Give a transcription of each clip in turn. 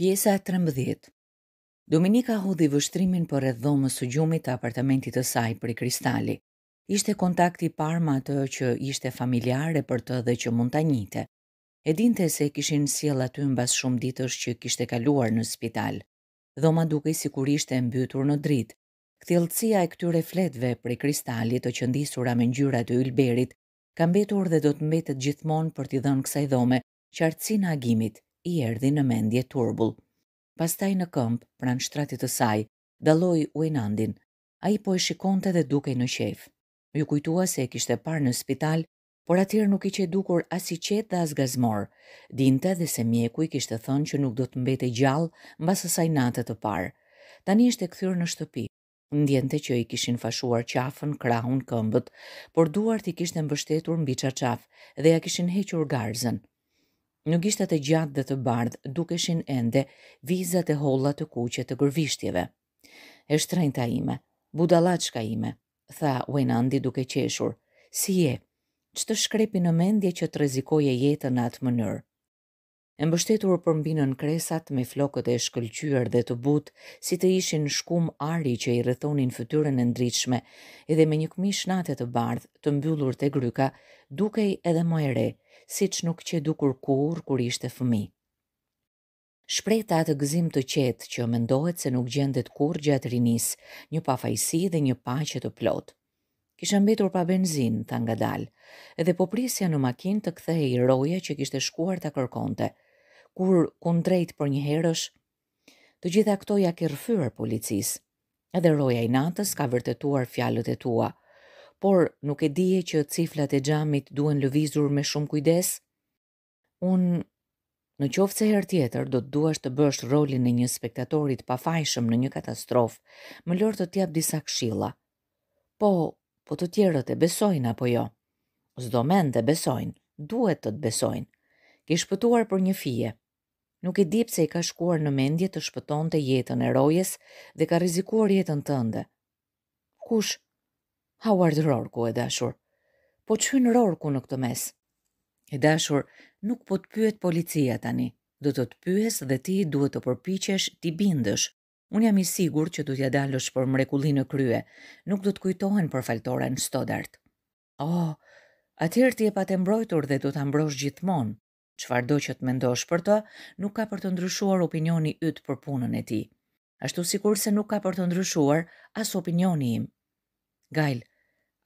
Pjesa 13 Dominika hudhi vështrimin për e dhomës së gjumit të apartamentit të saj për i kristali. Ishte kontakti par ma të që ishte familjare për të dhe që mund të njite. E dinte se kishin siel aty në bas shumë ditës që kishte kaluar në spital. Dhoma duke si kur ishte mbytur në dritë. Këtjelëcia e këtyre fletve për i kristalit të qëndisura me njyra të ylberit, kam betur dhe do të mbetet gjithmon për t'i dhënë kësaj dhome qartësi në agimit i erdhi në mendje turbul. Pastaj në këmpë, pranë shtratit të saj, daloi Uenandin. A i po e shikonte dhe dukej në qef. Ju kujtua se e kishte parë në spital, por atirë nuk i që dukur as i qetë dhe as gazmor. Dinte dhe se mjeku i kishte thënë që nuk do të mbete gjallë në saj natët të parë. Tani ishte këthyrë në shtëpi. Ndjente që i kishin fashuar qafën, krahun, këmbët, por duart i kishte mbështetur mbi qaqaf dhe ja kishin hequr garzën. Nuk ishte të gjatë dhe të bardhë, dukeshin ende vizat e holla të kuqe të gërvishtjeve. E shtrejnë ime, budalaçka ime, tha Wenandi duke qeshur, si je, që të shkrepi në mendje që të rezikoje jetën në atë mënyrë. E mbështetur përmbinën kresat me flokët e shkëllqyër dhe të butë, si të ishin shkum ari që i rëthonin fëtyrën e ndryqme, edhe me një këmi shnate të bardhë, të mbyllur të gryka, dukej edhe më e re, si që nuk që dukur kur kur ishte fëmi. Shprejta atë gëzim të qetë që mendohet se nuk gjendet kur gjatë rinis, një pa fajsi dhe një pa që të plotë. Kishë mbetur pa benzin, të nga dalë, edhe po prisja në makin të kthej i që kishte shkuar të kërkonte, kur kun drejt për një herësh, të gjitha këto ja kërëfyrë policisë, edhe roja i natës ka vërtetuar fjalët e tua, por nuk e dije që ciflat e gjamit duen lëvizur me shumë kujdes? Unë, në qofë se her tjetër, do të duash të bësh rolin e një spektatorit pa fajshëm në një katastrofë, më lërë të tjap disa kshila. Po, po të tjerët e besojnë apo jo? Zdo men të besojnë, duhet të të besojnë. Ke shpëtuar për një fije. Nuk e dipë se i ka shkuar në mendje të shpëton të jetën e rojes dhe ka rizikuar jetën tënde. Kush? Howard Rorku e dashur. Po qyn Rorku në këtë mes? E dashur, nuk po të pyet policia tani. Do të të pyes dhe ti duhet të përpichesh ti bindësh. Unë jam i sigur që du t'ja dalësh për mrekulli në krye. Nuk do të kujtohen për faltore në Stoddart. Oh, atërë ti e pa të mbrojtur dhe do t'a mbrosh gjithmonë. Qfar do që të mendosh për të, nuk ka për të ndryshuar opinioni ytë për punën e ti. Ashtu sikur se nuk ka për të ndryshuar as opinioni im Gajl,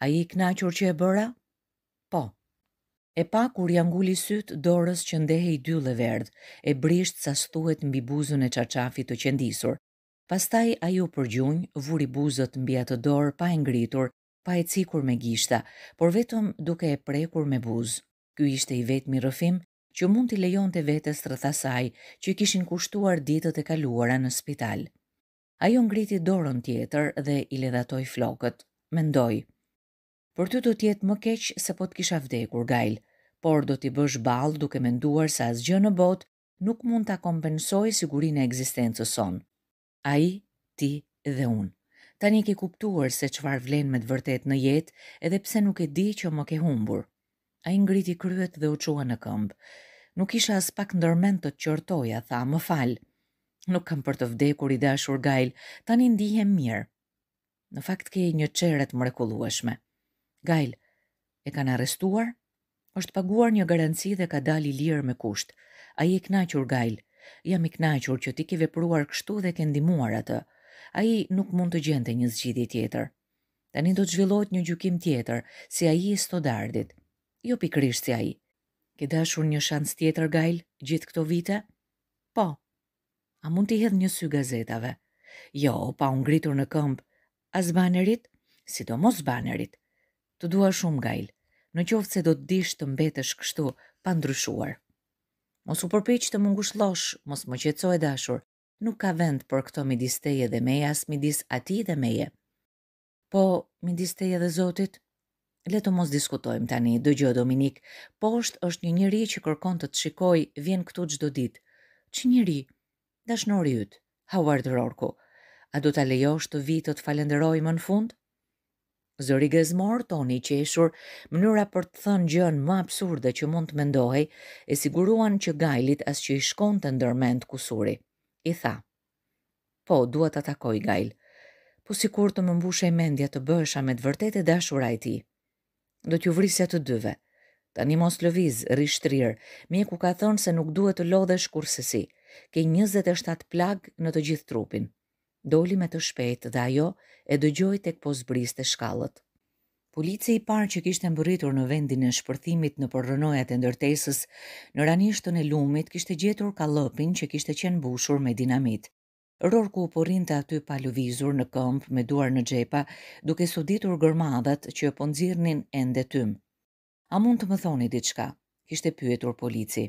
a i knaqur që e bëra? Po. E pa kur janë gulli sytë, dorës që ndehe i dy verdë, e brishtë sa stuhet mbi buzën e qaqafit të qendisur. Pastaj a ju përgjunjë, vuri buzët mbi atë dorë pa e ngritur, pa e cikur me gishta, por vetëm duke e prekur me buzë. Ky ishte i vetë mirëfim, që mund të lejon të vetës të rëthasaj, që kishin kushtuar ditët e kaluara në spital. Ajo ngriti dorën tjetër dhe i ledhatoj flokët mendoj. Për ty do tjetë më keq se po të kisha vdekur gajlë, por do t'i bësh balë duke menduar se asgjë në botë nuk mund t'a kompensoj sigurin e egzistencës son. A i, ti dhe unë. Ta një ke kuptuar se qëfar vlen me të vërtet në jetë edhe pse nuk e di që më ke humbur. A i ngriti kryet dhe u në këmbë. Nuk isha as pak ndërmend të qërtoja, tha, më falë. Nuk kam për të vdekur i dashur gajlë, ta një ndihem mirë. Në fakt ke një qeret mrekulueshme. Gajl, e kanë arrestuar? është paguar një garanci dhe ka dali lirë me kusht. A i e knaqur Gajl, jam i knaqur që ti ke vepruar kështu dhe ke ndihmuar atë. A i nuk mund të gjente një zgjidi tjetër. Tani do të zhvillot një gjukim tjetër, si a i stodardit. Jo pikrisht si a i. Ke dashur një shans tjetër, Gajl, gjithë këto vite? Po. A mund t'i hedh një sy gazetave? Jo, pa ngritur në këmbë, as banerit, sidomos banerit. Të dua shumë gajl, në qoftë se do të dish të mbetesh kështu, pa ndryshuar. Mos u përpiq të mungush llosh, mos më qetëso e dashur. Nuk ka vend për këto midis teje dhe meje, as midis ati dhe meje. Po, midis teje dhe Zotit, le të mos diskutojmë tani, dëgjo Dominik, poshtë është një njerëz që kërkon të të shikoj, vjen këtu çdo ditë. Ç'njeri? Dashnori yt, Howard Rorku a du të lejosh të vitë të të falenderoj më në fund? Zëri gëzmor, toni i qeshur, mënyra për të thënë gjën më absurde që mund të mendohej, e siguruan që gajlit as që i shkon të ndërmend kusuri. I tha, po, duat të atakoj gajl, po si kur të më i mendja të bësha me të vërtet e dashura i ti. Do t'ju vrisja të dyve, të një mos lëviz, rishtrir, mjeku ka thënë se nuk duhet të lodhesh kur sësi, ke 27 plag në të gjithë trupin doli me të shpejtë dhe ajo e dëgjoj tek posbris të shkallët. Polici i parë që kishte mbërritur në vendin e shpërthimit në përrënojat e ndërtesës, në ranishtën e lumit kishte gjetur kalëpin që kishte qenë bushur me dinamit. Rorku u porin të aty paluvizur në këmp me duar në gjepa, duke suditur ditur gërmadat që e ponzirnin ende tym. A mund të më thoni diçka? Kishte pyetur polici.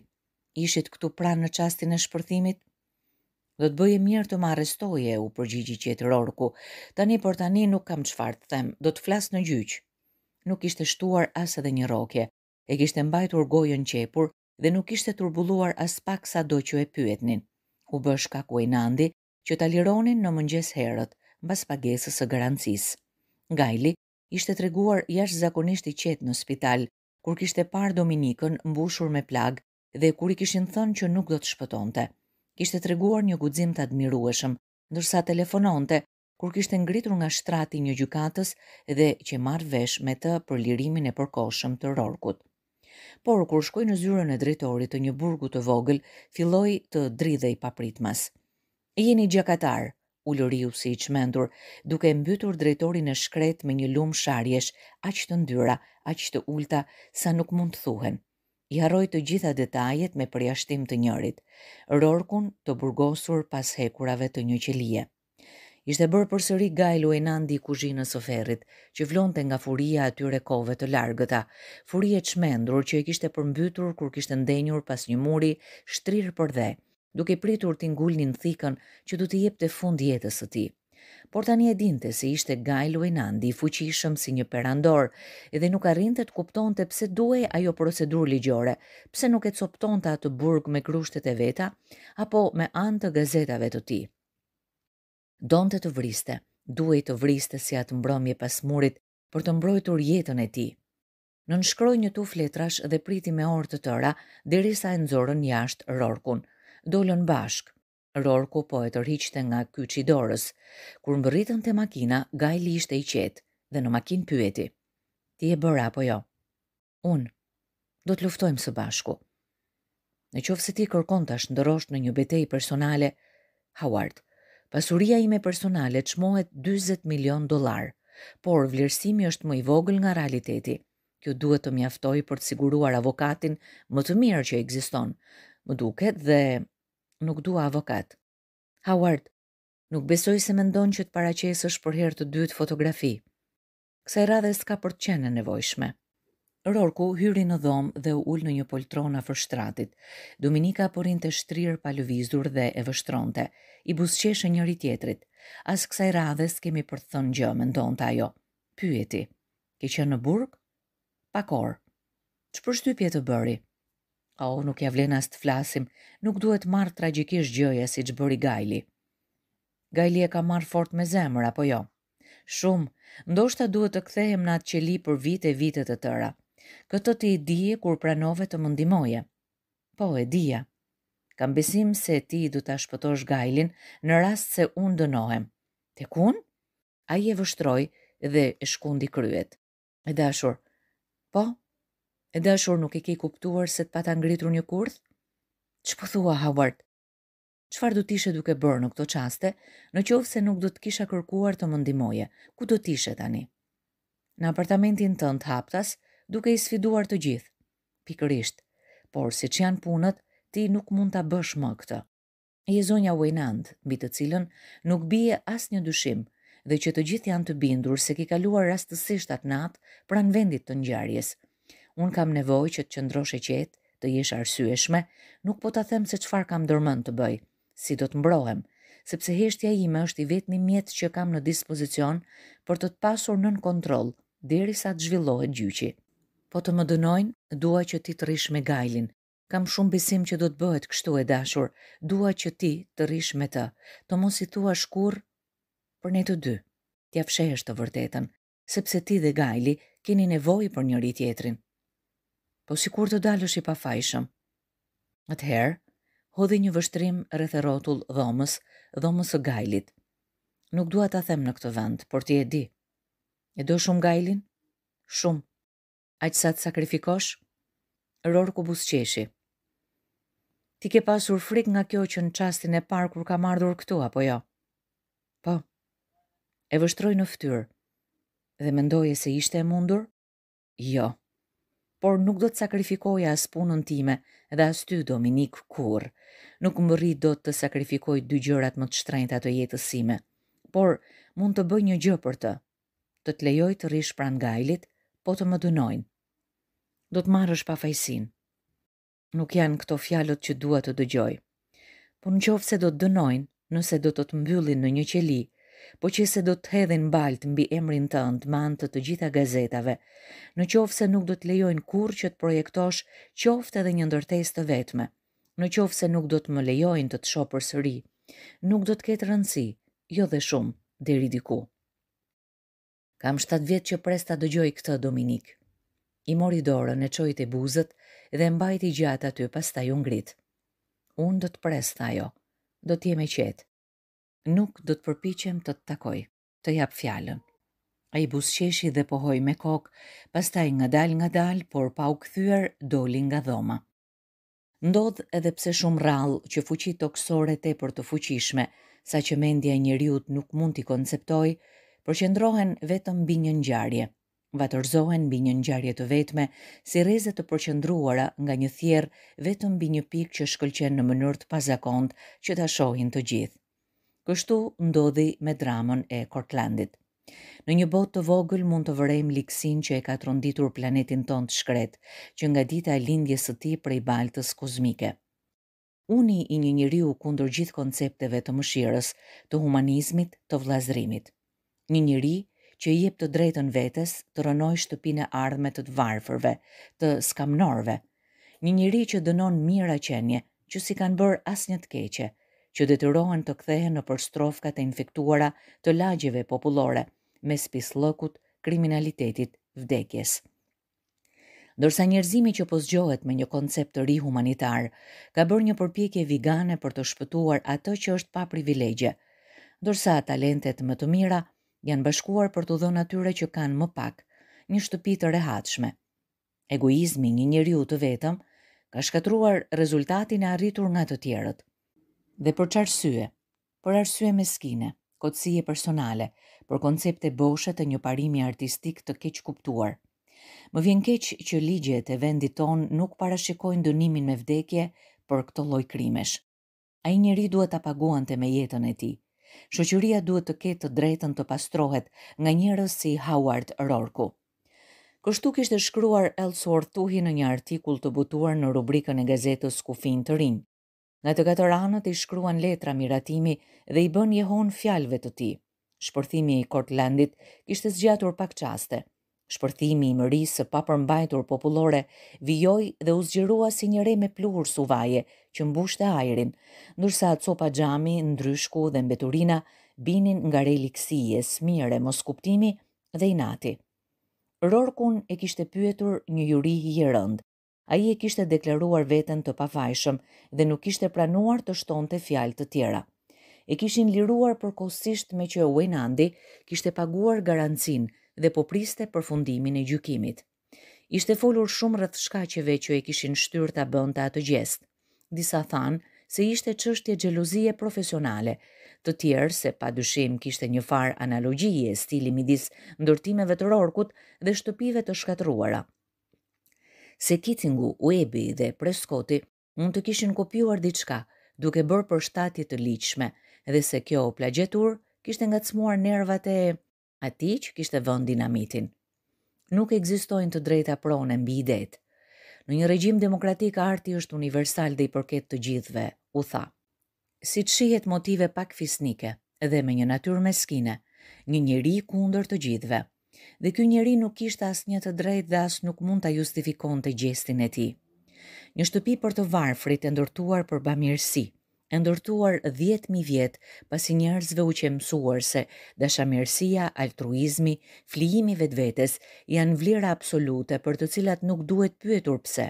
Ishit këtu pranë në qastin e shpërthimit? Do të bëje mirë të më arrestoje, u përgjigji qetër Tani për tani nuk kam çfarë të them, do të flas në gjyq. Nuk ishte shtuar as edhe një rrokje. E kishte mbajtur gojën qepur dhe nuk ishte turbulluar as pak sa do që e pyetnin. U bë shkakuaj Nandi që ta lironin në mëngjes herët, mbas pagesës së garancisë. Gajli ishte treguar jashtëzakonisht i qetë në spital kur kishte parë Dominikën mbushur me plagë dhe kur i kishin thënë që nuk do të shpëtonte ishte të reguar një guzim të admirueshëm, ndërsa telefononte, kur kishte ngritur nga shtrati një gjukatës dhe që marrë vesh me të për lirimin e përkoshëm të rorkut. Por, kur shkoj në zyrën e drejtorit të një burgu të vogël, filloj të dridhej papritmas. Jeni gjakatar, u lëriu si i duke mbytur drejtorin e shkret me një lumë sharjesh, aqë të ndyra, aqë të ulta, sa nuk mund të thuhen i harroj të gjitha detajet me përjashtim të njërit, Rorkun të burgosur pas hekurave të një qelie. Ishte bërë përsëri e nandi i kuzhinës së që vlonte nga furia e atyre kove të largëta, furia e çmendur që e kishte përmbytur kur kishte ndenjur pas një muri shtrirë për dhe, duke pritur të ngulnin thikën që do të jepte fund jetës së tij por tani e dinte se ishte Gaj Luinandi i fuqishëm si një perandor, edhe nuk arrinte të kuptonte pse duhej ajo procedurë ligjore, pse nuk e coptonte atë burg me krushtet e veta apo me anë të gazetave të tij. Donte të vriste, duhej të vriste si atë mbrëmje pas murit për të mbrojtur jetën e tij. Nën shkroi një tufë letrash dhe priti me orë të tëra derisa e nxorën jashtë rorkun. Dolën bashkë, Rorku po e tërhiqte nga kyçi dorës. Kur mbërritën te makina, Gajli ishte i qetë dhe në makinë pyeti: "Ti e bëra apo jo?" "Un. Do të luftojmë së bashku." Në qovë se ti kërkon të ashtë ndërosht në një betej personale, Howard, pasuria ime personale të shmohet 20 milion dolar, por vlerësimi është më i vogël nga realiteti. Kjo duhet të mjaftoj për të siguruar avokatin më të mirë që ekziston. më duket dhe nuk dua avokat. Howard, nuk besoj se mendon që të paraqesësh për herë të dytë fotografi. Kësaj radhe s'ka për të qenë nevojshme. Rorku hyri në dhomë dhe u ullë në një poltrona fër shtratit. Dominika porin të shtrirë pa lëvizur dhe e vështronte. I busqeshe njëri tjetrit. As kësaj radhe s'kemi për të thënë gjë, me ndonë të ajo. Pyeti. Ki që në burg? Pakor. Që për shtypje të bëri? A o, nuk ja vlen as të flasim, nuk duhet marë tragikish gjëja si që bëri Gajli. Gajli e ka marë fort me zemër, apo jo? Shumë, ndoshta duhet të kthehem në atë qeli për vite e vitet të tëra. Këtë të i dije kur pranove të mundimoje. Po, e dija. Kam besim se ti du të shpëtosh Gajlin në rast se unë dënohem. Të kun? A i e vështroj dhe e shkundi kryet. E dashur, po, E dashur nuk i ke kuptuar se të pata ngritur një kurth? Që po thua, Howard? Qfar du t'ishe duke bërë në këto qaste, në qovë se nuk du t'kisha kërkuar të mëndimoje, ku du t'ishe tani? Në apartamentin të në haptas duke i sfiduar të gjithë. Pikërisht, por si që janë punët, ti nuk mund t'a bësh më këtë. E zonja Wayland, mbi të cilën, nuk bie as një dyshim, dhe që të gjithë janë të bindur se ki kaluar rastësisht atë natë pran vendit të njarjesë, unë kam nevoj që të qëndroshe qetë, të jesh arsyeshme, nuk po ta them se qëfar kam dërmën të bëj, si do të mbrohem, sepse heshtja ime është i vetmi mjetë që kam në dispozicion për të të pasur nën kontrol, derisa sa të zhvillohet gjyqi. Po të më dënojnë, dua që ti të rrish me gajlin, kam shumë besim që do të bëhet kështu e dashur, dua që ti të rrish me të, të mos i thua shkur për ne të dy. Tja fshehesh të vërtetën, sepse ti dhe gajli keni nevojë për njëri tjetrin po si kur të dalësh i pafajshëm. Atëherë, hodhi një vështrim rreth rrotull dhomës, dhomës së Gajlit. Nuk dua ta them në këtë vend, por ti e di. E do shumë Gajlin? Shumë. Aq sa të sakrifikosh? Ror ku busqeshi. Ti ke pasur frik nga kjo që në qastin e parë kur ka mardhur këtu, apo jo? Po, e vështroj në ftyrë. Dhe mendoje se ishte e mundur? Jo. Jo por nuk do të sakrifikoja as punën time dhe as ty Dominik kur. Nuk më rrit do të sakrifikoj dy gjërat më të shtrejnë të jetës sime, por mund të bëj një gjë për të, të të lejoj të rish pran gajlit, po të më dënojnë. Do të marrësh pa fajsin. Nuk janë këto fjalët që dua të dëgjoj. Po në qovë se do të dënojnë, nëse do të të mbyllin në një qeli, po që se do të hedhin balt mbi emrin të antman të të gjitha gazetave, në qofë se nuk do të lejojnë kur që të projektosh qoftë edhe një ndërtes të vetme, në qofë se nuk do të më lejojnë të të shohë sëri, nuk do të ketë rëndësi, jo dhe shumë, deri diku. Kam 7 vjetë që presta dëgjoj këtë Dominik. I mori dorën e qojt e buzët dhe mbajti gjatë aty pas ta ju ngrit. Unë do të presta jo, do t'jeme qetë nuk do të përpiqem të të takoj, të jap fjalën. A i busqeshi dhe pohoj me kokë, pas taj nga dal nga dal, por pa u këthyër doli nga dhoma. Ndodh edhe pse shumë rallë që fuqit toksore te për të fuqishme, sa që mendja një rjutë nuk mund t'i konceptoj, përqendrohen që ndrohen vetëm bi një njarje. Vatorzohen bi një njarje të vetme, si rezet të përqëndruara nga një thjerë vetëm bi një pikë që shkëlqen në të pazakond që t'a shohin të gjithë. Kështu ndodhi me dramën e Cortlandit. Në një botë të vogël mund të vërejmë liksin që e ka tronditur planetin ton të shkret, që nga dita e lindjes të ti prej baltës kozmike. Uni i një u kundër gjithë koncepteve të mëshirës, të humanizmit, të vlazrimit. Një njëri që i jep të drejtën vetes të rënoj shtëpine ardhmet të të varfërve, të skamnorve. Një njëri që dënon mira qenje, që si kanë bërë asnjë të keqe, që detyrohen të kthehen në përstrofka të infektuara të lagjeve popullore me spisë lëkut kriminalitetit vdekjes. Dorsa njerëzimi që posgjohet me një koncept të ri humanitar, ka bërë një përpjekje vegane për të shpëtuar atë që është pa privilegje. Dorsa talentet më të mira janë bashkuar për të dhënë atyre që kanë më pak, një shtëpi të rehatshme. Egoizmi i një njeriu të vetëm ka shkatruar rezultatin e arritur nga të tjerët dhe për çfarë arsye, Për arsye meskine, kotësie personale, për koncepte boshe të një parimi artistik të keq kuptuar. Më vjen keq që ligjet e vendit ton nuk parashikojnë dënimin me vdekje për këtë lloj krimesh. Ai njeriu duhet ta paguante me jetën e tij. Shoqëria duhet të ketë të drejtën të pastrohet nga njerëz si Howard Rorku. Kështu kishte shkruar Elsworth Tuhi në një artikull të butuar në rubrikën e gazetës Kufin të Rinj. Nga të katër anët i shkruan letra miratimi dhe i bën Jehon fjalëve të tij. Shpërthimi i Cortlandit kishte zgjatur pak çaste. Shpërthimi i mërisë së papërmbajtur popullore vijoi dhe u zgjerua si një re me pluhur suvaje që mbushte ajrin, ndërsa copa xhami, ndryshku dhe mbeturina binin nga reliksi e smire, mos kuptimi dhe inati. Rorkun e kishte pyetur një juri i rënd, a i e kishte deklaruar veten të pafajshëm dhe nuk ishte pranuar të shton të fjal të tjera. E kishin liruar përkosisht me që Wenandi kishte paguar garancin dhe po priste përfundimin e gjykimit. Ishte folur shumë rrëth shkacheve që e kishin shtyrë të bënd të atë gjest. Disa thanë se ishte qështje gjeluzie profesionale, të tjerë se pa dyshim kishte një farë analogjie stili midis ndërtimeve të rorkut dhe shtëpive të shkatruara se Kitingu, Uebi dhe Preskoti mund të kishin kopjuar diçka duke bërë për shtatje të liqshme edhe se kjo o plagjetur kishte nga të smuar nervat e ati që kishte vënd dinamitin. Nuk egzistojnë të drejta prone mbi i Në një regjim demokratik arti është universal dhe i përket të gjithve, u tha. Si të shihet motive pak fisnike edhe me një natyrë meskine, një njëri kundër të gjithve dhe ky njeri nuk kishte asnjë të drejtë dhe as nuk mund ta justifikonte gjestin e tij. Një shtëpi për të varfrit e ndërtuar për bamirësi, e ndërtuar 10.000 vjetë pasi njerëzve u qemësuar se dashamirësia, altruizmi, flijimi vetë vetës janë vlira absolute për të cilat nuk duhet pyetur pse,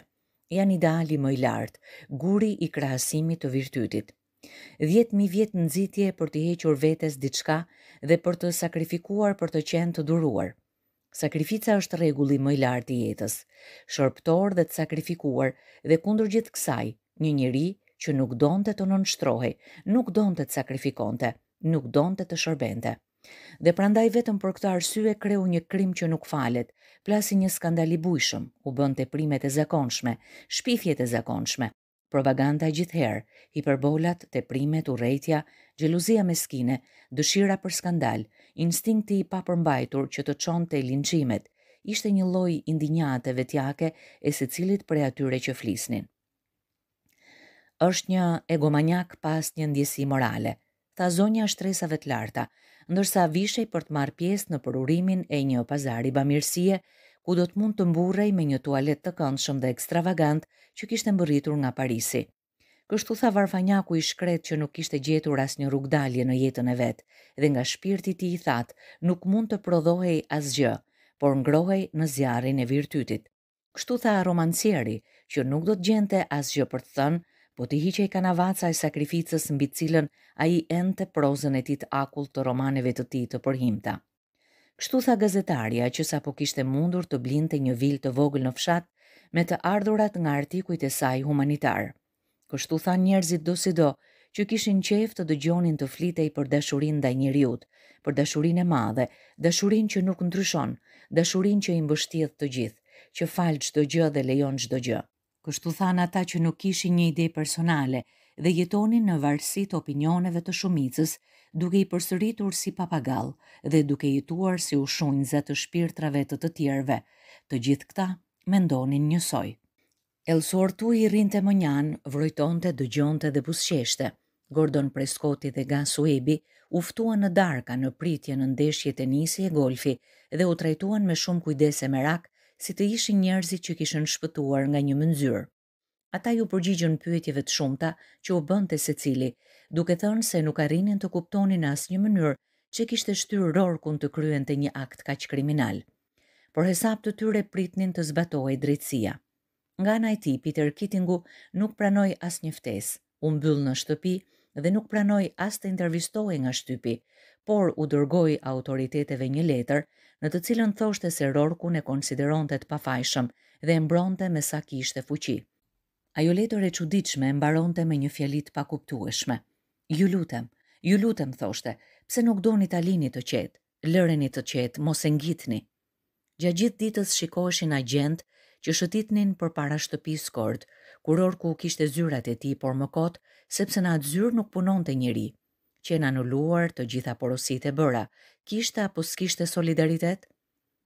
janë ideali më i lartë, guri i krahasimit të virtytit. 10.000 vjetë nëzitje për të hequr vetës diçka dhe për të sakrifikuar për të qenë të duruar – Sakrifica është rregulli më i lartë i jetës, shërptor dhe të sakrifikuar dhe kundër gjithë kësaj, një njeri që nuk donte të nënshtrohej, nuk donte të sakrifikonte, nuk donte të shërbente. Dhe prandaj vetëm për këtë arsye kreu një krim që nuk falet, plasi një skandal i bujshëm, u të primet e zakonshme, shpifjet e zakonshme, propaganda gjithherë, hiperbolat, teprimet, urrëtia, gjeluzia meskine, dëshira për skandal, instinkti i papërmbajtur që të qonë të linqimet, ishte një loj indinjate vetjake e se cilit për atyre që flisnin. është një egomanjak pas një ndjesi morale, tha zonja shtresave të larta, ndërsa vishej për të marë pjesë në përurimin e një pazari bamirësie, ku do të mund të mburej me një tualet të këndshëm dhe ekstravagant që kishtë mbëritur nga Parisi kështu tha varfanjaku i shkret që nuk ishte gjetur as një rrugdalje në jetën e vetë, dhe nga shpirti ti i thatë nuk mund të prodhohej asgjë, por ngrohej në zjarin e virtytit. Kështu tha romancieri që nuk do të gjente asgjë për të thënë, po të hiqej kanavaca e sakrificës mbi cilën a i end të prozën e tij të akull të romaneve të tij të përhimta. Kështu tha gazetaria që sa po kishte mundur të blinte një vilë të vogël në fshat me të ardhurat nga artikujt e saj humanitar kështu than njerëzit do si do, që kishin qef të dëgjonin të flitej për dashurin ndaj njëriut, për dashurin e madhe, dashurin që nuk ndryshon, dashurin që i të gjithë, që falë qdo gjë dhe lejon qdo gjë. Kështu than ata që nuk kishin një ide personale dhe jetonin në varsit opinioneve të shumicës, duke i përsëritur si papagall dhe duke i tuar si ushunjza të shpirtrave të të tjerëve. Të gjithë këta mendonin njësoj. Elsor tu i rinte më njanë, vrojton të dëgjonte dhe busqeshte. Gordon Preskoti dhe Ga Suebi uftuan në darka në pritje në ndeshje të njisi e golfi dhe u trajtuan me shumë kujdes e merak si të ishin njerëzi që kishën shpëtuar nga një mëndzyr. Ata ju përgjigjën pyetjeve të shumëta që u bënte se cili, duke thënë se nuk arinin të kuptonin asë një mënyrë që kishte shtyrë rorkun të kryen të një akt kaq kriminal. Por hesap të tyre pritnin të drejtsia. Nga ana e tij Peter Kittingu nuk pranoi as një ftesë. U mbyll në shtëpi dhe nuk pranoi as të intervistohej nga shtypi, por u dërgoi autoriteteve një letër në të cilën thoshte se Rorku e konsideronte të pafajshëm dhe e mbronte me sa kishte fuqi. Ajo letër e çuditshme e mbaronte me një fjali të pakuptueshme. Ju lutem, ju lutem thoshte, pse nuk doni ta lini të qetë? Lëreni të qetë, mos e ngjitni. Gjatë gjithë ditës shikoheshin agjent që shëtitnin për para shtëpi skort, kur orku kishte zyrat e ti, por më kotë, sepse në atë zyrë nuk punon të njëri. që në luar të gjitha porosit e bëra, kishte apo s'kishte solidaritet?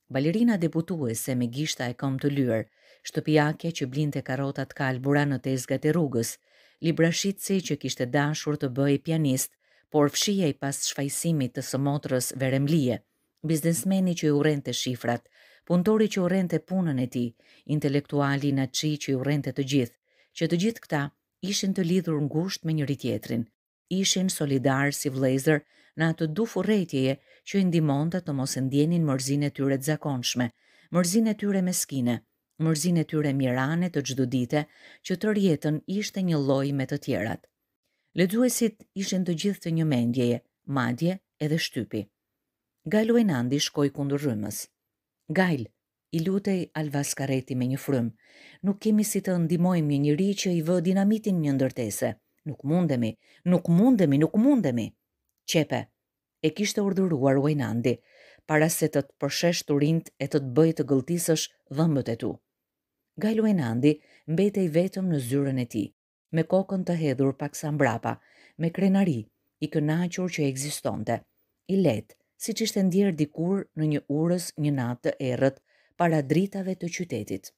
Balerina e se me gishta e kom të lyër, shtëpijake që blinte karotat kalbura në tezgat e rrugës, librashitësi që kishte dashur të bëj pianist, por fshije i pas shfajsimit të sëmotrës veremlije, biznesmeni që i urente shifrat, punëtori që urente punën e tij, intelektuali Naçi që i urente të gjithë, që të gjithë këta ishin të lidhur ngushtë me njëri tjetrin. Ishin solidar si vëllezër në atë duf urrëtieje që i të të mos e ndjenin mërzinë e tyre të zakonshme, mërzinë e tyre meskine, mërzinë e tyre mirane të çdo dite, që të rjetën ishte një lloj me të tjerat. Lexuesit ishin të gjithë të një mendjeje, madje edhe shtypi. Galuenandi shkoi kundër rrymës. Gajl, i lutej Alvas Kareti me një frym. Nuk kemi si të ndihmojmë një njerëz që i vë dinamitin një ndërtese. Nuk mundemi, nuk mundemi, nuk mundemi. Qepe, e kishte urdhëruar Uajnandi para se të të përshesh të rind e të të bëj të gëlltisësh dhëmbët e tu. Gajl Uajnandi mbetej vetëm në zyrën e tij, me kokën të hedhur paksa mbrapa, me krenari, i kënaqur që ekzistonte. I letë si që ishte ndjerë dikur në një urës një natë të erët para dritave të qytetit.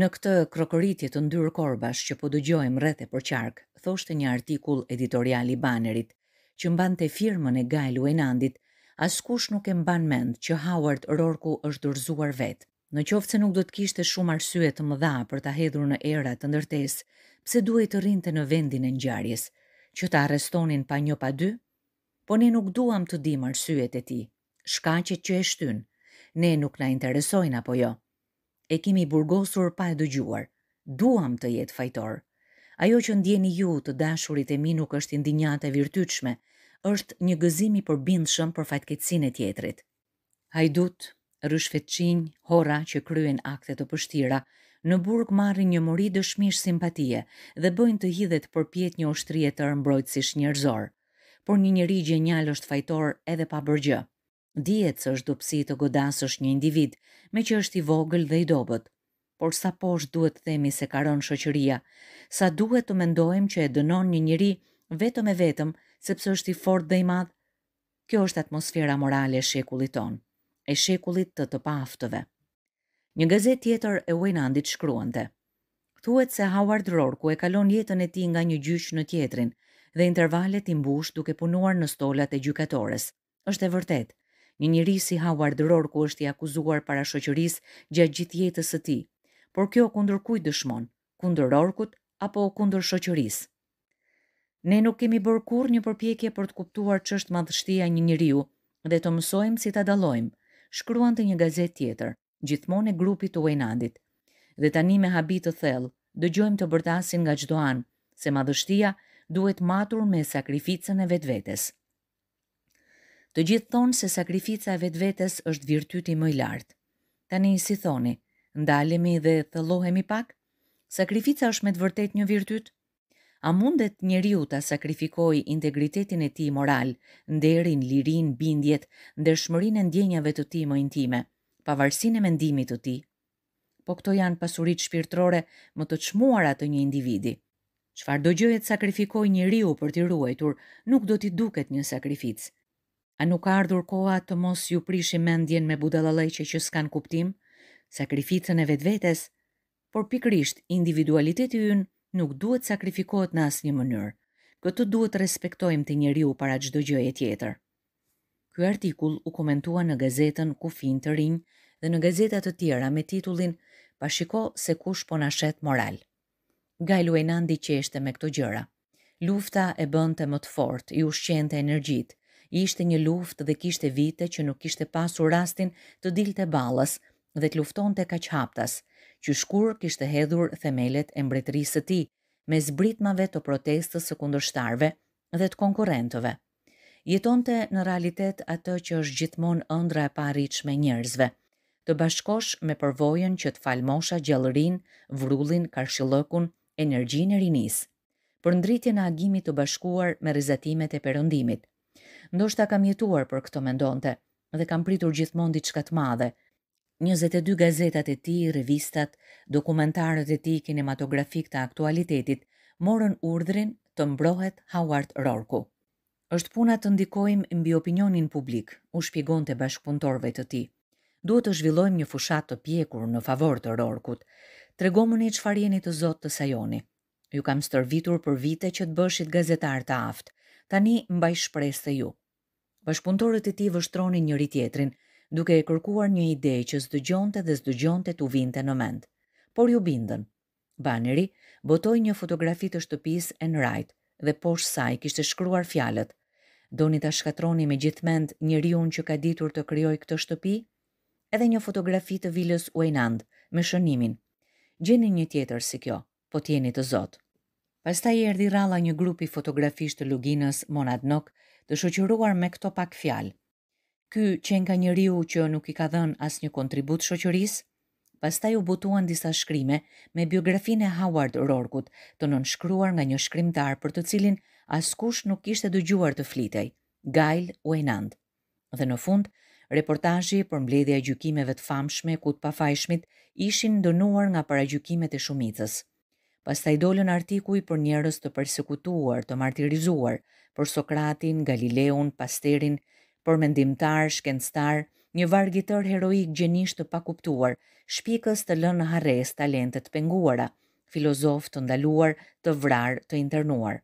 Në këtë krokëritje të ndyrë korbash që po dëgjojmë rrethe për qarkë, thoshte një artikull editorial i banerit që mban të firmën e Gail Uenandit, askush nuk e mban mend që Howard Rorku është dërzuar vetë. Në qoftë se nuk do të kishte shumë arsye të mëdha për ta hedhur në era të ndërtesë, pse duhej të rrinte në vendin e ngjarjes, që ta arrestonin pa një pa dy? po ne nuk duam të dim arsyet e ti, Shkaqet që e shtyn, ne nuk na interesojnë apo jo. E kemi burgosur pa e dëgjuar, duam të jetë fajtor. Ajo që ndjeni ju të dashurit e mi nuk është indinjate virtyqme, është një gëzimi për bindëshëm për fatkecin e tjetrit. Hajdut, rëshfeqin, hora që kryen akte të pështira, në burg marrin një mori dëshmish simpatie dhe bëjnë të hidhet për pjet një oshtrije të rëmbrojtësish njërzorë por një njëri gjenjal është fajtor edhe pa bërgjë. Dijet së është dupsi të godas është një individ, me që është i vogël dhe i dobet. Por sa poshtë duhet të themi se karon shoqëria, sa duhet të mendojmë që e dënon një njëri vetëm e vetëm, sepse është i fort dhe i madhë, kjo është atmosfera morale e shekullit tonë, e shekullit të të paftëve. Një gazet tjetër e Wynandit shkruante. Thuhet se Howard Rorku e kalon jetën e tij nga një gjyq në tjetrin, dhe intervalet i mbush duke punuar në stolat e gjykatores. Është e vërtet, një njëri si Howard Rorku është i akuzuar para shoqëris gjatë gjithë jetës së ti, por kjo kundër kujt dëshmon, kundër Rorkut apo kundër shoqëris? Ne nuk kemi bër kur një përpjekje për të kuptuar që është madhështia një njëriu dhe të mësojmë si të dallojmë, shkruan të një gazet tjetër, gjithmon e grupit të Wejnandit. Dhe tani me habit të thellë, dëgjojmë të bërtasin nga gjdoan, se madhështia duhet matur me sakrificën e vetvetes. Të gjithë thonë se sakrifica e vetvetes është virtyti më i lartë. Tani si thoni, ndalemi dhe thellohemi pak? Sakrifica është me të vërtetë një virtyt? A mundet njeriu ta sakrifikojë integritetin e tij moral, nderin, lirin, bindjet, ndershmërinë e ndjenjave të tij më intime, pavarësinë e mendimit të tij? Po këto janë pasuritë shpirtërore më të çmuara të një individi. Qfar do gjëhet sakrifikoj një riu për t'i ruajtur, nuk do t'i duket një sakrificë. A nuk ardhur koha të mos ju prishi mendjen me budalalej që që s'kan kuptim, sakrificën e vetë vetës, por pikrisht individualiteti yn nuk duhet sakrifikojt në asë një mënyrë. Këtë duhet respektojmë të një riu para që do gjëhet jetër. Kjo u komentua në gazetën Kufin të rinjë dhe në gazetat të tjera me titullin Pashiko se kush po nashet moralë nga Luenandi që eshte me këto gjëra. Lufta e bënte më të fort, i ushqente energjit. Ishte një luft dhe kishte vite që nuk kishte pasur rastin të dilte balës dhe të lufton të kaqhaptas, që shkur kishte hedhur themelet e mbretërisë të ti, me zbritmave të protestës së kundërshtarve dhe të konkurentove. Jetonte në realitet atë që është gjithmonë ëndra e paritshme njerëzve, të bashkosh me përvojën që të falmosha gjallërin, vrullin, karshillëkun, energjinë e rinis, për ndritje në agimit të bashkuar me rizatimet e përëndimit. Ndoshta kam jetuar për këto mendonte, dhe kam pritur gjithmonë diçka të madhe. 22 gazetat e ti, revistat, dokumentarët e ti kinematografik të aktualitetit, morën urdhrin të mbrohet Howard Rorku. Êshtë puna të ndikojmë mbi opinionin publik, u shpigon të bashkëpuntorve të ti. Duhet të zhvillojmë një fushat të pjekur në favor të Rorkut, tregomuni i qëfar jeni të zotë të sajoni. Ju kam stërvitur për vite që të bëshit gazetar të aftë, tani mbaj shpres të ju. Bashpuntorët e ti vështroni njëri tjetrin, duke e kërkuar një idej që s'dëgjonte dhe s'dëgjonte gjonte të vinte në mend. Por ju bindën. Baneri botoj një fotografi të shtëpis e në rajt, dhe posh saj kishtë shkruar fjalët. Doni të shkatroni me gjithmend një që ka ditur të kryoj këtë shtëpi? Edhe një fotografi të vilës Uajnand, me shënimin, gjeni një tjetër si kjo, po tjeni të zotë. Pastaj i erdhi ralla një grupi fotografisht të luginës Monadnok, të shoqëruar me këto pak fjalë. Ky qen një njeriu që nuk i ka dhënë një kontribut shoqërisë. Pastaj u butuan disa shkrime me biografinë e Howard Rorkut, të nënshkruar nga një shkrimtar për të cilin askush nuk kishte dëgjuar të flitej, Gail Wenand. Dhe në fund, Reportazhi për mbledhja e gjykimeve të famshme ku të pafajshmit ishin ndënuar nga paragjykimet e shumicës. Pastaj dolën artikuj për njerëz të përsekutuar, të martirizuar, për Sokratin, Galileun, Pasterin, për mendimtar, shkencëtar, një varg i tërë heroik gjenish të pakuptuar, shpikës të lënë në harres talentet penguara, filozof të ndaluar, të vrar, të internuar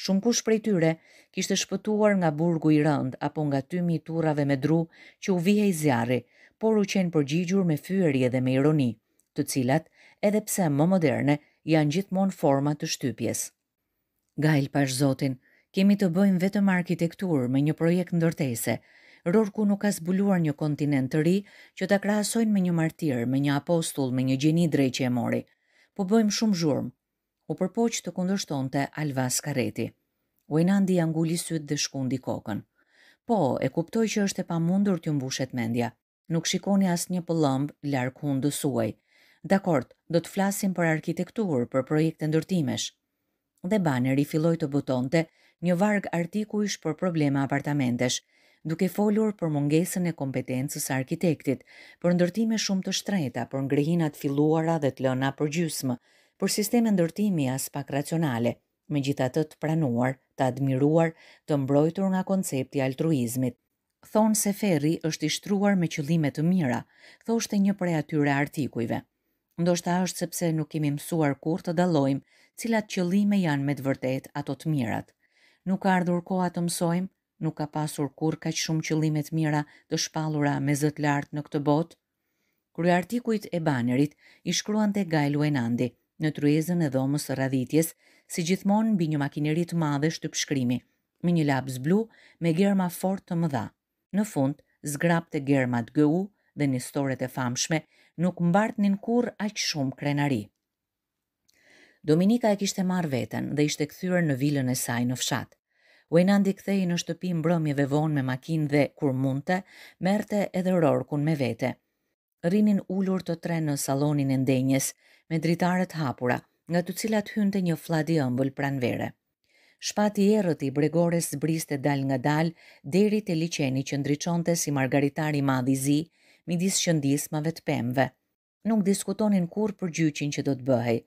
shumë kush prej tyre kishte shpëtuar nga burgu i rënd apo nga tymi i turrave me dru që u vihej i zjarri, por u qenë përgjigjur me fyerje dhe me ironi, të cilat, edhe pse më moderne, janë gjithmonë forma të shtypjes. Gajl pash zotin, kemi të bëjmë vetëm arkitekturë me një projekt ndërtese, Rorku nuk ka zbuluar një kontinent të ri që ta krahasojnë me një martir, me një apostull, me një gjeni drejtë që e mori. Po bëjmë shumë zhurmë, u përpoq të kundërshtonte Alvas Karreti. Uinandi ia nguli syt dhe shkundi kokën. Po, e kuptoj që është e pamundur t'ju mbushet mendja. Nuk shikoni asnjë pëllëmb larg hundës suaj. Dakort, do të flasim për arkitekturë, për projekte ndërtimesh. Dhe baneri filloi të butonte një varg artikujsh për probleme apartamentesh, duke folur për mungesën e kompetencës së arkitektit, për ndërtime shumë të shtreta, për ngrehinat filluara dhe të lëna përgjysmë, por sisteme ndërtimi as pak racionale, me gjitha të të pranuar, të admiruar, të mbrojtur nga koncepti altruizmit. Thonë se ferri është ishtruar me qëllime të mira, thoshte një prej atyre artikujve. Ndoshta është sepse nuk kemi mësuar kur të dalojmë cilat qëllime janë me të vërtet ato të mirat. Nuk ka ardhur koha të mësojmë, nuk ka pasur kur kaq shumë qëllime të mira të shpallura me zot lart në këtë botë. Kryartikujt e banerit i shkruante Gail Wenandi – në truizën e dhomës së radhitjes, si gjithmonë mbi një makineri të madhe shtyp shkrimi, me një laps blu, me germa fort të mëdha. Në fund, zgrapte germat GU dhe storet e famshme nuk mbartnin kurr aq shumë krenari. Dominika e kishte marrë veten dhe ishte kthyer në vilën e saj në fshat. Wenandi kthehej në shtëpi mbromëjeve vonë me makinë dhe kur mundte, merrte edhe Rorkun me vete. Rrinin ulur të tre në sallonin e ndenjes me dritarët hapura, nga të cilat hynte një fladi ëmbël pranvere. Shpati erët i bregores zbriste dal nga dal, deri të liçeni që ndriçonte si margaritari i zi, midis shëndismave të pemve. Nuk diskutonin kur për gjyqin që do të bëhej,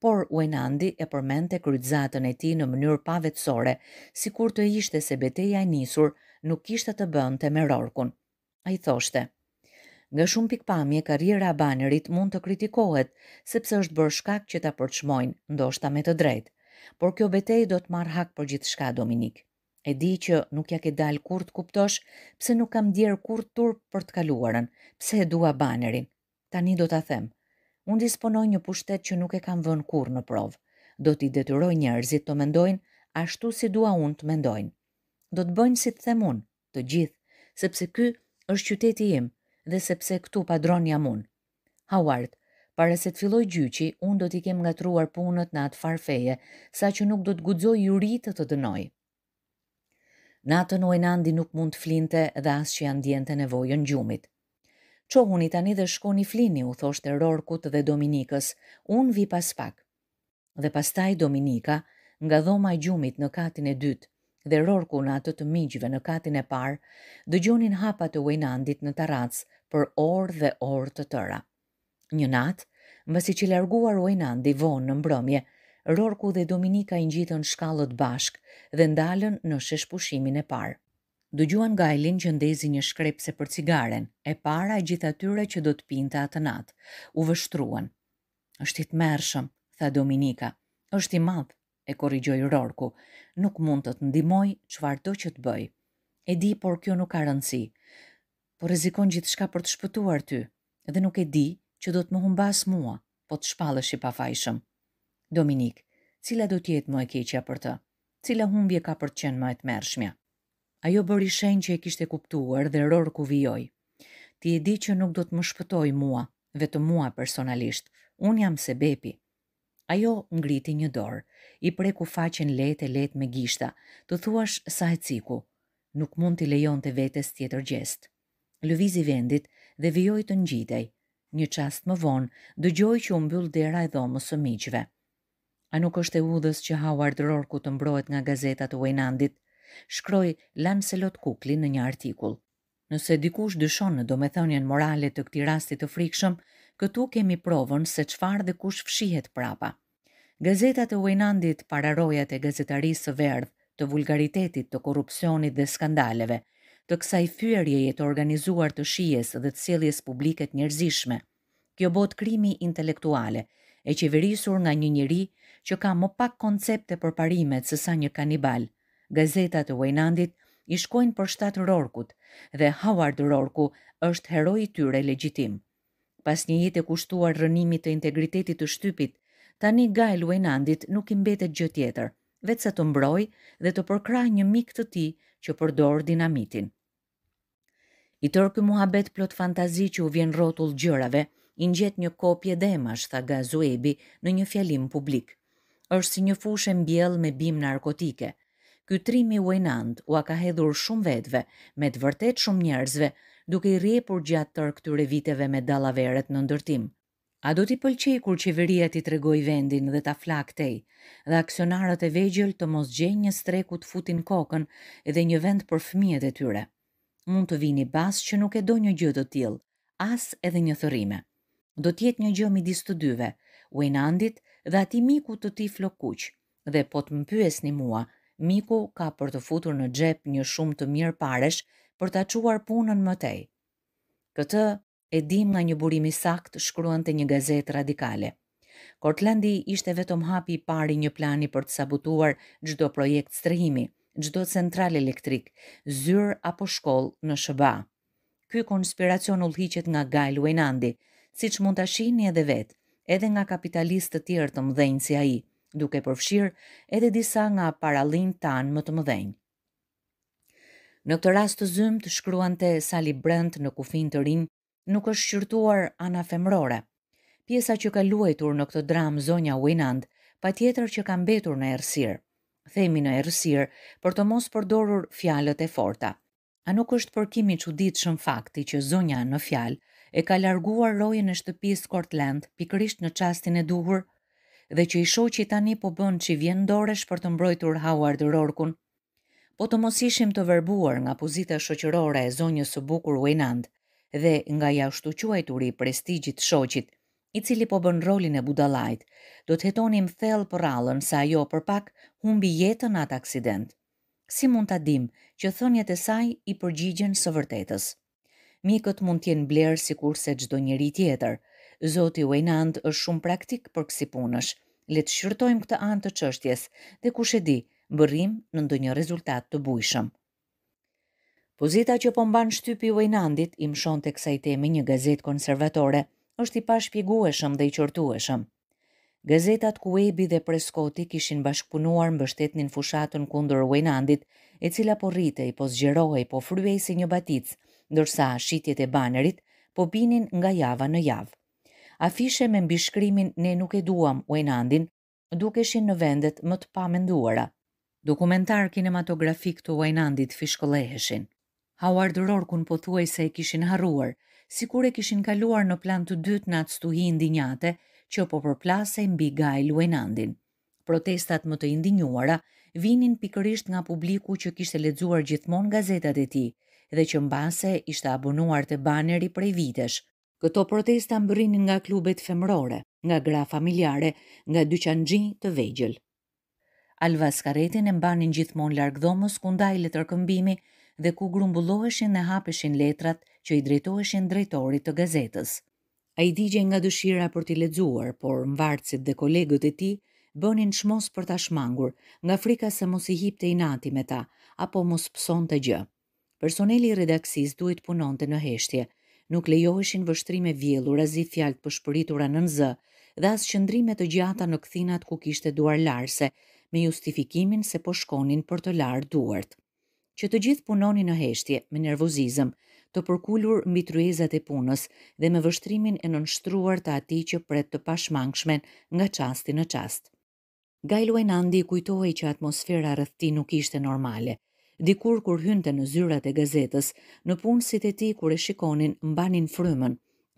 por Uenandi e përmente krytzatën e ti në mënyrë pavetsore, si kur të ishte se beteja e nisur nuk ishte të bënte të me rorkun. A i thoshte, Nga shumë pikpamje, karriera e banerit mund të kritikohet, sepse është bërë shkak që ta përçmojnë, ndoshta me të drejtë. Por kjo betejë do të marr hak për gjithçka Dominik. E di që nuk ja ke dal të kuptosh pse nuk kam djer kurt tur për të kaluarën, pse e dua banerin. Tani do ta them. Unë disponoj një pushtet që nuk e kam vënë kur në provë. Do t'i detyroj njerëzit të mendojnë ashtu si dua unë të mendojnë. Do të bëjnë si të unë, të gjithë, sepse ky është qyteti im, dhe sepse këtu padron jam unë. Howard, para se të filloj gjyqi, unë do t'i kem nga truar punët në atë farfeje, sa që nuk do t'gudzoj juri të të dënoj. Natën atë e nandi nuk mund të flinte dhe asë që janë djente nevojën gjumit. Qohuni tani dhe shkoni flini, u thoshtë e Rorkut dhe Dominikës, unë vi pas pak. Dhe pastaj Dominika, nga dhoma i gjumit në katin e dytë, dhe rorku në atë të migjve në katin e parë, dëgjonin hapa të Wejnandit në Tarac për orë dhe orë të tëra. Një natë, mësi që larguar Wejnandi vonë në mbrëmje, Rorku dhe Dominika i ngjitën shkallët bashk dhe ndalën në sheshpushimin e parë. Dëgjuan Gajlin që ndezi një shkrepse për cigaren, e para e gjitha tyre që do të pinte atë natë. U vështruan. "Është i tmerrshëm," tha Dominika. "Është i madh." e korrigjoi Rorku. Nuk mund të të ndihmoj çfarëdo që të bëj. E di, por kjo nuk ka rëndësi. Po rrezikon gjithçka për të shpëtuar ty, edhe nuk e di që do të më humbas mua, po të shpallësh i pafajshëm. Dominik, cila do të jetë më e keqja për të? Cila humbje ka për të qenë më e tmerrshme? Ajo bëri shenjë që e kishte kuptuar dhe Rorku vijoi. Ti e di që nuk do të më shpëtoj mua, vetëm mua personalisht. Un jam se bebi, Ajo ngriti një dorë, i preku faqen let e let me gishta, të thuash sa e ciku, nuk mund t'i lejon të vetës tjetër gjest. Lëvizi vendit dhe vjoj të njitej, një qast më vonë, dë gjoj që umbyll dera e dhomë së miqve. A nuk është e udhës që Howard ardëror ku të mbrojt nga gazetat të Wejnandit, shkroj Lancelot Kukli në një artikull. Nëse dikush dyshon në do morale të këti rastit të frikshëm, këtu kemi provën se qfar dhe kush fshihet prapa. Gazetat e Uenandit pararojat e gazetarisë verdh, të vulgaritetit, të korupcionit dhe skandaleve, të kësaj fyërje jetë organizuar të shijes dhe të cilis publiket njerëzishme. Kjo bot krimi intelektuale, e qeverisur nga një njëri që ka më pak koncepte për parimet se sa një kanibal. Gazetat e Uenandit i shkojnë për shtatë rorkut dhe Howard Rorku është heroi tyre legjitim. Pas një jetë e kushtuar rënimit të integritetit të shtypit, tani Gaj Luenandit nuk imbetet gjë tjetër, vetë sa të mbroj dhe të përkra një mik të ti që përdor dinamitin. I tërkë muhabet plot fantazi që u vjen rotull gjërave, i ngjet një kopje demash, tha Gazuebi, në një fjalim publik. është si një fushë mbjellë me bim narkotike. Ky trimi Luenand u a ka hedhur shumë vetve, me të vërtet shumë njerëzve, duke i rrepur gjatë tërë këtyre viteve me dallaveret në ndërtim. A do t'i pëlqej kur qeveria t'i tregoj vendin dhe ta flaktej, dhe aksionarët e vegjël të mos gjejnë një streku të futin kokën edhe një vend për fëmijët e tyre. Mund të vini bas që nuk e do një gjë të tillë, as edhe një thërrime. Do të jetë një gjë midis të dyve, Wenandit dhe ati miku të ti flokuq. Dhe po të një mua, miku ka për të futur në gjep një shumë të mirë paresh, për ta quar punën më tej. Këtë e dim nga një burimi sakt shkruan të një gazet radikale. Kortlandi ishte vetëm hapi i pari një plani për të sabutuar gjdo projekt strehimi, gjdo central elektrik, zyr apo shkoll në shëba. Ky konspiracion ullhiqet nga Gail Wenandi, si që mund të shini edhe vetë, edhe nga kapitalistë të tjertë të mdhenjë si a i, duke përfshirë edhe disa nga paralin tanë më të mdhenjë. Në këtë rast të zymë të shkruan të sali brend në kufin të rinë nuk është shqyrtuar anafemrore. Pjesa që ka luajtur në këtë dramë zonja Winand, pa tjetër që ka mbetur në ersirë. Themi në ersirë për të mos përdorur fjalët e forta. A nuk është përkimi që ditë shën fakti që zonja në fjalë e ka larguar rojën e shtëpisë Kortland pikërisht në qastin e duhur dhe që i shoqit tani po bën që i vjenë për të mbrojtur Howard Rorkun po të mos ishim të verbuar nga pozita shoqërore e zonjës së bukur Wenand dhe nga jashtu quajturi prestigjit shoqit, i cili po bën rolin e budalajt, do të hetonim thellë për allën sa ajo për pak humbi jetën atë aksident. Si mund ta dim që thënjet e saj i përgjigjen së vërtetës? Mjekët mund të jenë blerë sikurse se çdo njeri tjetër. Zoti Wenand është shumë praktik për kësi punësh. Le të shqyrtojmë këtë anë të çështjes dhe kush e di, bërim në ndonjë rezultat të bujshëm. Pozita që po mban shtypi i Wejnandit i mshon tek sa i temi një gazetë konservatore, është i pashpjegueshëm dhe i qortueshëm. Gazetat Kuebi dhe Preskoti kishin bashkëpunuar në bështetnin fushatën kundër Wejnandit, e cila po rritej, po zgjerohej, po fryej si një batic, ndërsa shitjet e banerit po binin nga java në javë. Afishe me mbishkrimin ne nuk e duam Wejnandin, dukeshin në vendet më të pamenduara dokumentar kinematografik të Wajnandit Fishkolleheshin. Howard Rorkun po thuaj se e kishin harruar, si kur e kishin kaluar në plan të dytë në atë stuhi indinjate, që po përplase i mbi gajl Wajnandin. Protestat më të indinjuara vinin pikërisht nga publiku që kishtë ledzuar gjithmon gazetat e ti, dhe që mbase ishte abonuar të baneri prej vitesh. Këto protesta mbërin nga klubet femrore, nga gra familjare, nga dyqan të vejgjel. Alva Skaretin e mbanin gjithmonë larg dhomës kundaj letërkëmbimi dhe ku grumbulloheshin dhe hapeshin letrat që i drejtoheshin drejtorit të gazetës. A i digje nga dëshira për t'i ledzuar, por mbarëcit dhe kolegët e ti bënin shmos për t'a shmangur, nga frika se mos i hip të i nati me ta, apo mos pëson të gjë. Personeli redaksis duhet punon të në heshtje, nuk lejoheshin vështrime vjelur as i fjalt për shpëritura në nëzë, dhe as qëndrime të gjata në këthinat ku kishte duar larse, me justifikimin se po shkonin për të larë duart. Që të gjithë punoni në heshtje, me nervozizëm, të përkullur mbi tryezat e punës dhe me vështrimin e nënshtruar të ati që pret të pashmangshmen nga qasti në qast. Gajlu e nandi kujtoj që atmosfera rëthti nuk ishte normale. Dikur kur hynte në zyrat e gazetës, në punë si të ti kur e shikonin mbanin frymën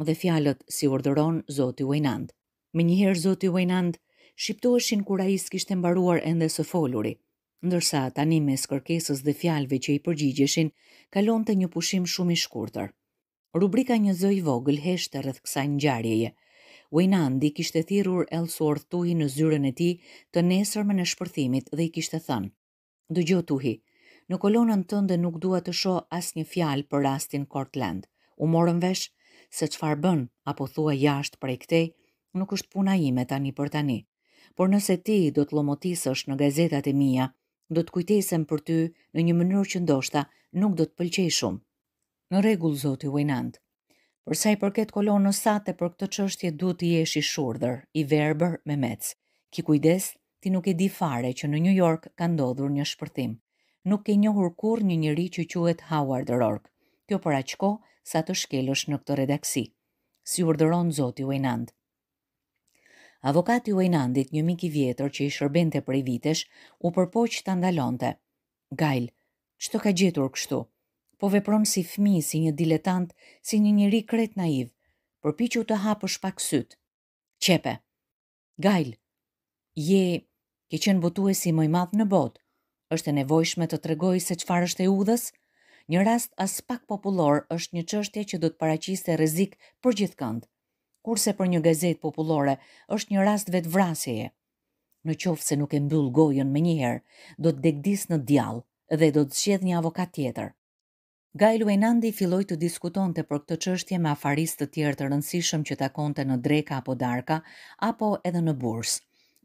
dhe fjalët si urdhëron Zoti Wejnand. Me njëherë Zoti Wejnand, shqiptoheshin kur i s'kishtë mbaruar ende së foluri, ndërsa tani me kërkesës dhe fjalve që i përgjigjeshin, kalon të një pushim shumë i shkurtër. Rubrika një zëj vogël heshtë rrëth kësaj një gjarjeje. Wejnandi kishtë thirur Ellsworth tuhi në zyren e ti të nesërme në shpërthimit dhe i kishtë thënë. Dëgjo tuhi, në kolonën tënde nuk dua të sho as një fjalë për rastin Cortland. U morën vesh se çfarë bën apo thua jashtë prej ktej, nuk është puna ime tani për tani por nëse ti do të lomotisësh në gazetat e mia, do të kujtesem për ty në një mënyrë që ndoshta nuk do të pëlqej shumë. Në rregull zoti Wynand. Për sa i përket kolonës sa te për këtë çështje duhet të jesh i shurdhër, i verbër me mec. Ki kujdes, ti nuk e di fare që në New York ka ndodhur një shpërtim. Nuk e njohur kurrë një njerëz që quhet Howard Rourke. Kjo aqko, sa të shkelësh në këtë redaksi. Si urdhëron zoti Wynand. Avokati Uajnandit, një mik i vjetër që i shërbente për vitesh, u përpoq të ndalonte. Gail, çto ka gjetur kështu? Po vepron si fëmijë, si një diletant, si një njeri kret naiv. Përpiqu të hapësh pak syt. Qepe. Gail, je ke qenë botuesi më i madh në botë. Është e nevojshme të tregoj se çfarë është e udhës? Një rast as pak popullor është një çështje që do të paraqiste rrezik për gjithkënd kurse për një gazet popullore është një rast vetë vrasjeje. Në qoftë se nuk e mbyll gojën me njëherë, do të degdis në djallë dhe do të shqedh një avokat tjetër. Gaj Luenandi filloj të diskuton të për këtë qështje me afaris të tjerë të rëndësishëm që takonte në dreka apo darka, apo edhe në bursë,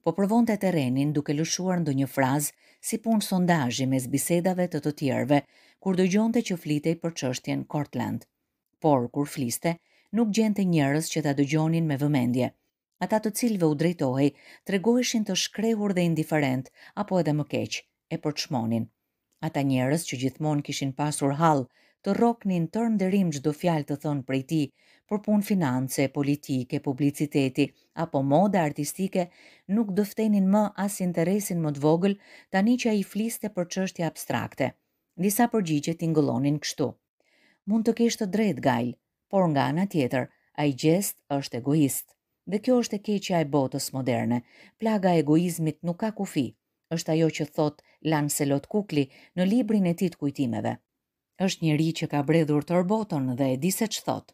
po përvon të terenin duke lëshuar ndo një frazë si punë sondajji me zbisedave të të tjerve, kur do gjonte që flitej për qështjen Cortland. Por, kur fliste, nuk gjente njerëz që ta dëgjonin me vëmendje. Ata të cilëve u drejtohej, tregoheshin të shkrehur dhe indiferent, apo edhe më keq, e përçmonin. Ata njerëz që gjithmonë kishin pasur hall, të rroknin tërë nderim çdo fjalë të thonë prej tij, për punë finance, politike, publiciteti apo mode artistike, nuk do ftenin më as interesin më të vogël tani që ai fliste për çështje abstrakte. Disa përgjigje tingëllonin kështu. Mund të kesh të drejtë, Gail, por nga ana tjetër, ai gjest është egoist. Dhe kjo është e keqja e botës moderne. Plaga e egoizmit nuk ka kufi, është ajo që thot Lancelot Kukli në librin e tij kujtimeve. Është njëri që ka bredhur tër botën dhe e di se ç'thot.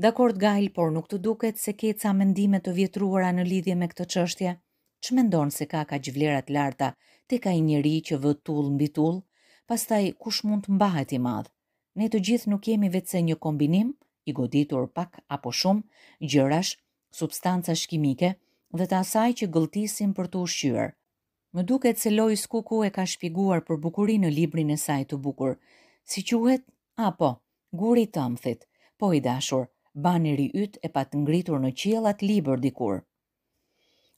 Dakor Gail, por nuk të duket se ke ca mendime të vjetruara në lidhje me këtë çështje. Ç'mendon se ka kaq vlera të larta tek ai njeri që vë tull mbi tull? Pastaj kush mund të mbahet i madh? Ne të gjithë nuk jemi vetëm një kombinim, i goditur pak apo shumë, gjërash, substanca shkimike dhe të asaj që gëlltisin për të ushqyër. Më duket se Lois Kuku e ka shpiguar për bukuri në librin e saj të bukur. Si quhet? Apo, guri të amthit, po i dashur, baneri ytë e pat ngritur në qielat libër dikur.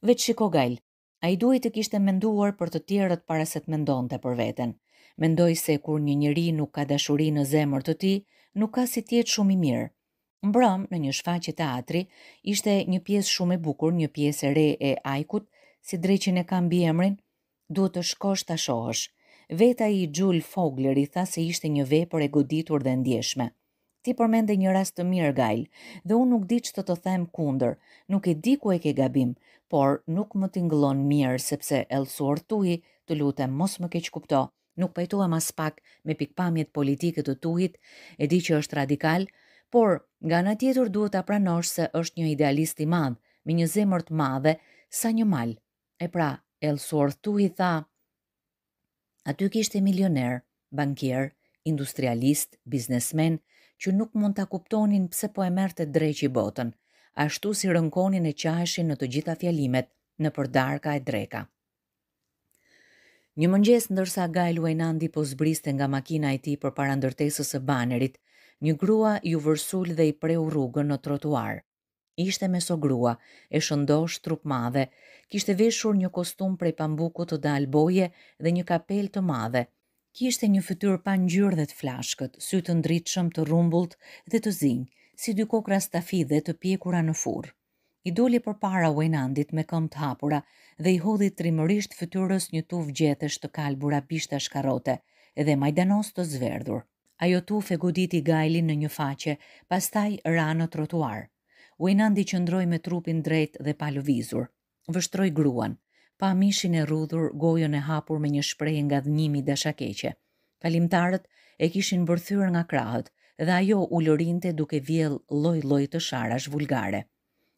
Veç shiko gajlë, a i duhet të kishte menduar për të tjerët para se të mendon të për veten. Mendoj se kur një njëri nuk ka dashuri në zemër të ti, nuk ka si tjetë shumë i mirë. Mbrëm në një shfaqje teatri ishte një pjesë shumë e bukur, një pjesë e re e ajkut, si dreqin e kam bjemrin, duhet të shkosh të shohësh. Veta i Gjull Fogler i tha se ishte një vepër e goditur dhe ndjeshme. Ti përmende një rast të mirë gajlë, dhe unë nuk di që të të them kunder, nuk e di ku e ke gabim, por nuk më t'inglon mirë sepse elsuar tuhi të lutem mos më keq kupto, nuk pajtuam as pak me pikpamjet politike të tuhit, e di që është radikal, por nga ana tjetër duhet ta pranosh se është një idealist i madh, me një zemër të madhe sa një mal. E pra, Elsworth tu i tha: "Aty kishte milioner, bankier, industrialist, biznesmen që nuk mund ta kuptonin pse po e merrte drejt i botën, ashtu si rënkonin e qaheshin në të gjitha fjalimet në përdarka e dreka." Një mëngjes ndërsa Gail Wainandi po zbriste nga makina e tij përpara ndërtesës së banerit, një grua ju vërsul dhe i preu rrugën në trotuar. Ishte me so grua, e shëndosh trup madhe, kishte veshur një kostum prej pambuku të dalë boje dhe një kapel të madhe, kishte një fëtyr pa ngjyrë dhe të flashkët, sy të ndritë të rumbullt dhe të zinjë, si dy kokra stafide të pjekura në furë. I doli për para uenandit me këm të hapura dhe i hodhi trimërisht fëtyrës një tuvë gjetësht të kalbura pishtash shkarote edhe majdanos të zverdhur ajo tufe goditi gajlin në një faqe, pastaj ra në trotuar. Uenandi qëndroj me trupin drejt dhe vizur. Vështroj gruan, pa mishin e rudhur, gojën e hapur me një shprej nga dhënjimi dhe shakeqe. Kalimtarët e kishin bërthyrë nga krahët dhe ajo ulorinte duke vjell loj loj të sharash vulgare.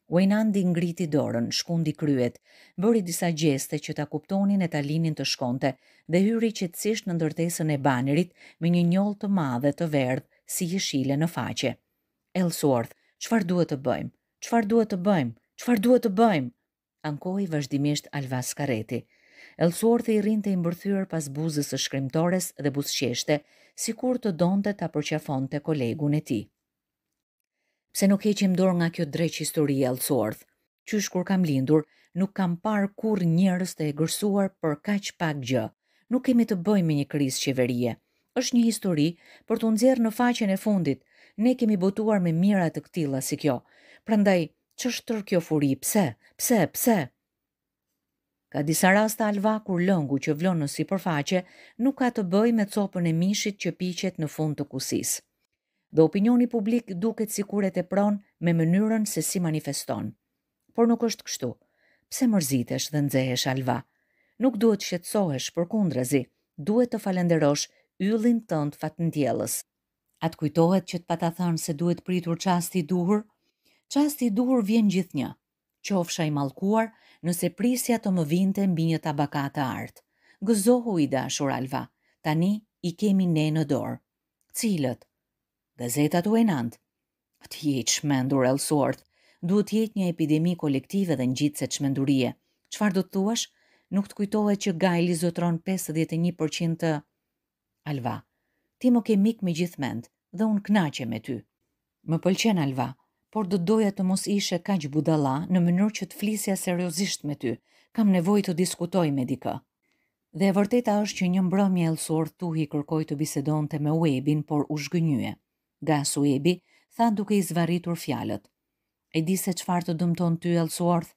Wejnandi ngriti dorën, shkundi kryet, bëri disa gjeste që ta kuptonin e talinin të shkonte dhe hyri që të cishë në ndërtesën e banerit me një njoll të madhe të verdhë si jeshile në faqe. Elsworth, qëfar duhet të bëjmë? Qëfar duhet të bëjmë? Qëfar duhet të bëjmë? Ankoj vazhdimisht Alvas Kareti. Elsworth i rinë të imbërthyër pas buzës së shkrimtores dhe busqeshte, si kur të donte të apërqafon të kolegun e ti pse nuk heqim dorë nga kjo dreq histori e lësorth. Qysh kur kam lindur, nuk kam parë kur njërës të e gërsuar për kaq pak gjë. Nuk kemi të bëjmë një kriz qeverie. është një histori për të nëzirë në faqen e fundit. Ne kemi botuar me mirat të këtila si kjo. Prandaj, që shtër kjo furi, pse, pse, pse? Ka disa rasta alva kur lëngu që vlonë në si përfaqe, nuk ka të bëj me copën e mishit që piqet në fund të kusisë dhe opinioni publik duket si kur e të pron me mënyrën se si manifeston. Por nuk është kështu. Pse mërzitesh dhe nxehesh alva? Nuk duhet shqetsohesh për kundrazi, duhet të falenderosh yllin tënd fatndjellës. At kujtohet që të pata thënë se duhet pritur çasti i duhur? Çasti i duhur vjen gjithnjë. Qofsha i mallkuar, nëse prisja të më vinte mbi një tabaka të art. Gëzohu i dashur Alva. Tani i kemi ne në dorë. Cilët? dhe zeta të enant. Atë jetë shmendur e lësort, duhet jetë një epidemi kolektive dhe një gjitë se të shmendurie. Qfar do të thuash, nuk të kujtohe që gajli zotron 51% të alva. Ti më ke mik me gjithë mend dhe unë knaqe me ty. Më pëlqen alva, por do doja të mos ishe ka që budala në mënyrë që të flisja seriosisht me ty. Kam nevoj të diskutoj me dika. Dhe e vërteta është që një mbrëmje e tu hi kërkoj të bisedon të me webin, por u shgënyje. Ga Suebi, tha duke i zvaritur fjalët. E di se qfar të dëmton ty elsuarth,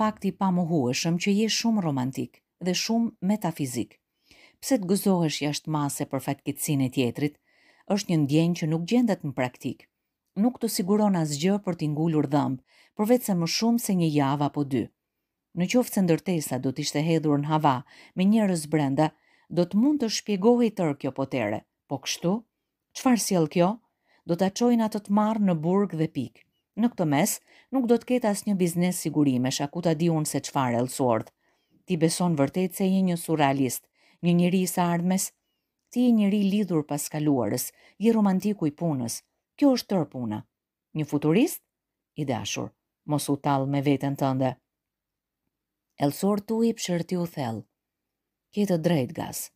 fakti pa muhueshëm që je shumë romantik dhe shumë metafizik. Pse të gëzohesh jashtë mase për fatkitsin e tjetrit, është një ndjenjë që nuk gjendet në praktik. Nuk të siguron asgjë për t'ingullur dhëmbë, vetë se më shumë se një javë apo dy. Në qoftë se ndërtesa do t'ishte hedhur në hava me njërës brenda, do të mund të shpjegohi tërë kjo potere, po kështu? Qfar si kjo? do të qojnë atë të marë në burg dhe pik. Në këtë mes, nuk do të ketë as një biznes sigurime, shaku të di unë se qfar e Ti beson vërtet se i një surrealist, një njëri i sardmes, ti i njëri lidhur pas kaluarës, i romantiku i punës, kjo është tërë puna. Një futurist? I dashur, mos u talë me vetën tënde. ndë. Elsor tu i pëshërti u thellë. Kjetë drejt gasë.